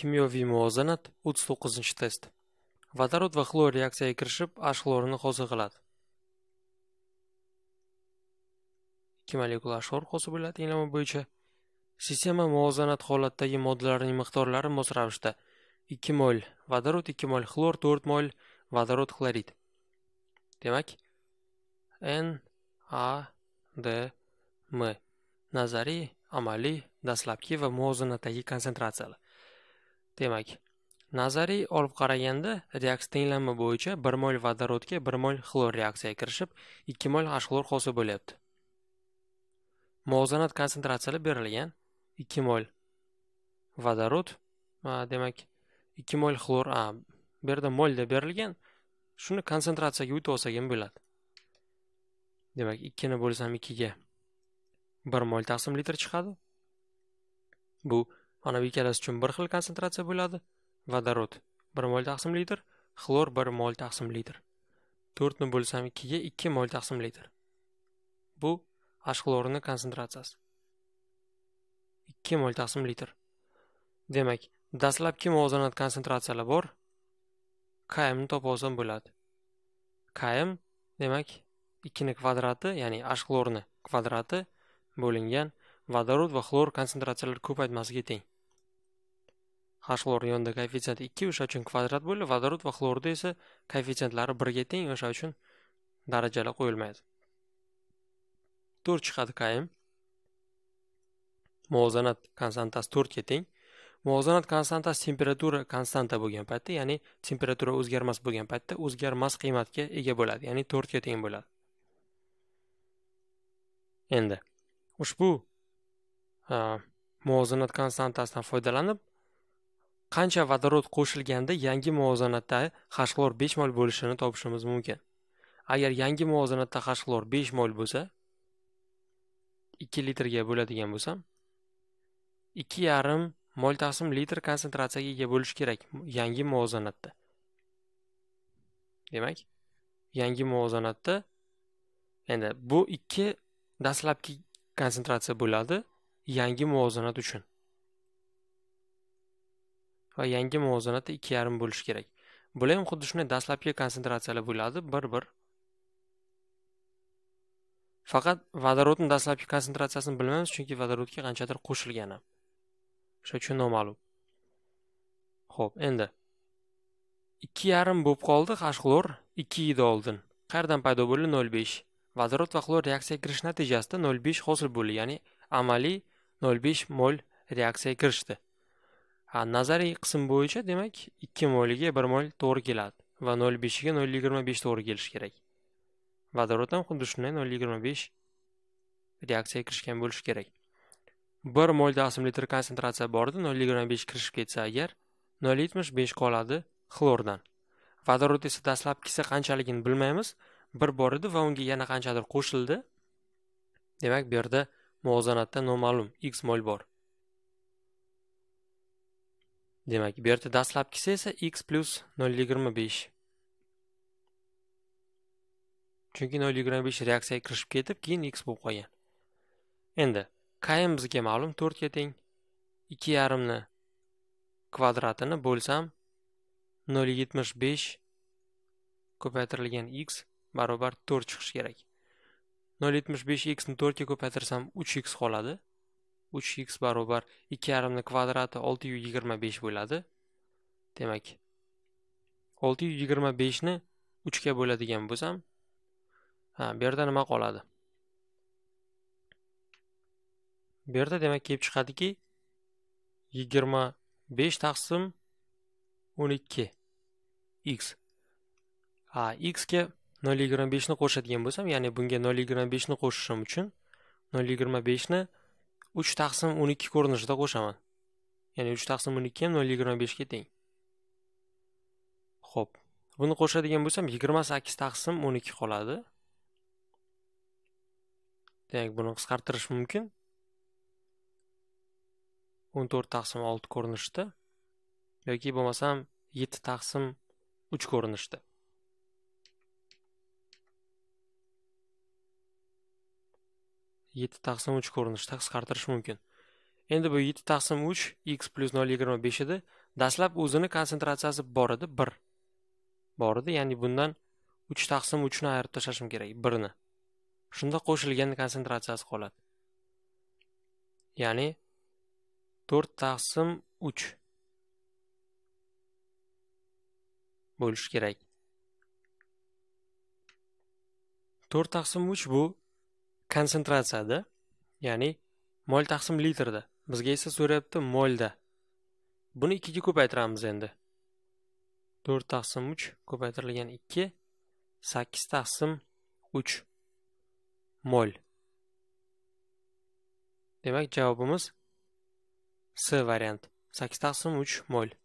Kimyoviy muvozanat 39-test. Vodorod va xlor reaksiyaga kirishib, H xlorini hosil qiladi. 2 molekula H xlor hosil bo'ladi tenglama bo'yicha. Sistema muvozanat holatdagi moddalarning miqdorlari mos ravishda 2 mol vodorod, 2 mol xlor, 4 mol vodorod xlorid. Demak, N A D M nazariy, amaliy, dastlabki va muvozanatdagi konsentratsiyalar. Demak, nazariy olib qaraganda reaksiya tenglanma bo'yicha 1 mol vodorodga 1 mol xlor reaksiyaga kirishib, 2 mol H-xlor hosil bo'lyapti. Muvozanat konsentratsiyalari berilgan 2 mol vodorod, demak 2 mol xlor, a, bu yerda mol deb berilgan. Shuni konsentratsiyaga o'tib olsak ham bo'ladi. Demak, 2 ni bo'lsam 2 ga 1 mol taqsim litr chiqadi. Bu Mana bu ikkalasi uchun bir xil konsentratsiya bo'ladi. Vodorod 1 mol taqsim litr, xlor 1 mol taqsim litr. 4 ni bo'lsam 2 ga 2 mol taqsim litr. Bu H xlorini konsentratsiyasi. 2 mol taqsim litr. Demak, dastlabki muvozanat konsentratsiyalar bor. Km ni topib olsam bo'ladi. Km demak 2 ni kvadrati, ya'ni H kvadrati bo'lingan vodorod va xlor konsentratsiyalari ko'paytmasiga teng ha xlor yonida koeffitsient ikki o'sha uchun kvadrat bo'ldi vodorod va xlorda esa koeffitsientlari birga teng o'sha uchun darajalar qo'yilmaydi to'rt chiqadi kaim muvozanat konstantasi to'rtga teng muvozanat konstantasi temperatura konstanta bo'lgan paytda ya'ni temperatura o'zgarmas bo'lgan paytda o'zgarmas qiymatga ega bo'ladi ya'ni to'rtga teng bo'ladi endi ushbu muvozanat konstantasidan foydalanib qancha vodorod qo'shilganda yangi muvozanatda hashxlor 5 mol bo'lishini topishimiz mumkin. Agar yangi muvozanatda hashxlor 5 mol bo'lsa, 2 litrga bo'ladigan bo'lsam, 2,5 mol taqsim litr konsentratsiyaga ega bo'lishi kerak yangi muvozanatda. Demak, yangi muvozanatda endi bu 2 dastlabki konsentratsiya bo'ladi yangi muvozanat uchun. va yangi muvozanati ikki yarim bo'lishi kerak bular ham xuddi shunday dastlabki konsentratsiyalar bo'ladi bir bir faqat vodorodni dastlabki konsentratsiyasini bilmaymiz chunki vodorodga qanchadir qo'shilgani o'sha uchun noma'lum ho'p endi ikki yarim bo'lib qoldi h xlor ikki yil oldin qayerdan paydo bo'ldi nol besh vodorod va xlor reaksiyaga kirish natijasida nol besh hosil bo'ldi ya'ni amaliy nol besh mol reaksiyaga kirishdi ha nazariy qism bo'yicha demak 2 moliga 1 mol to'g'ri keladi va 0.5 ga 0.25 to'g'ri kelishi kerak vodorod ham xuddi shunday 0.25 reaksiyaga kirishgan bo'lishi kerak bir molda assimilyator konsentratsiya bor edi nol yigirma kirishib ketsa agar 0.75 qoladi xlordan vodorod esa dastlabkisi qanchaligini bilmaymiz bir bor edi va unga yana qanchadir qo'shildi demak bu yerda muvozanatda noma'lum x mol bor demak bu yerda dastlabkisi esa x plyus nol yigirma besh chunki nol yigirma besh reaksiyaga kirishib ketib keyin x bo'lib qolgan endi km bizga ma'lum to'rtga teng ikki yarimni kvadratini bo'lsam nol yetmish besh ko'paytirilgan x barobar to'rt chiqishi kerak nol yetmish besh xni to'rtga ko'paytirsam uch x qoladi uch x barobar ikki yarimni kvadrati olti yuz yigirma besh bo'ladi demak olti yuz yigirma beshni uchga bo'ladigan bo'lsam ha bu yerda nima qoladi bu yerda demak kelib chiqadiki yigirma besh taqsim o'n ikki x a x ga nol yigirma beshni qo'shadigan bo'lsam ya'ni bunga nol yigirma beshni qo'shishim uchun nol yigirma beshni uch taqsim o'n ikki ko'rinishida qo'shaman ya'ni uch taqsim o'n ikki ham nol yigirma beshga teng ho'p buni qo'shadigan bo'lsam yigirma sakkiz taqsim o'n ikki qoladi demak buni qisqartirish mumkin o'n to'rt taqsim olti ko'rinishda yoki bo'lmasam yetti taqsim uch ko'rinishda yetti taqsim uch ko'rinishda qisqartirish mumkin endi bu yetti taqsim uch x plyus nol yigirma besh edi dastlab o'zini konsentratsiyasi bor edi bir bor edi ya'ni bundan uch taqsim uchni ayirib tashlashim kerak birni shunda qo'shilgan konsentratsiyasi qoladi ya'ni to'rt taqsim uch bo'lishi kerak to'rt taqsim uch bu konsentratsiyada ya'ni mol taqsim litrda bizga esa so'rayapti molda buni ikkiga ko'paytiramiz endi to'rt taqsim uch ko'paytirilgan ikki sakkiz taqsim uch mol demak javobimiz s variant sakkiz taqsim uch mol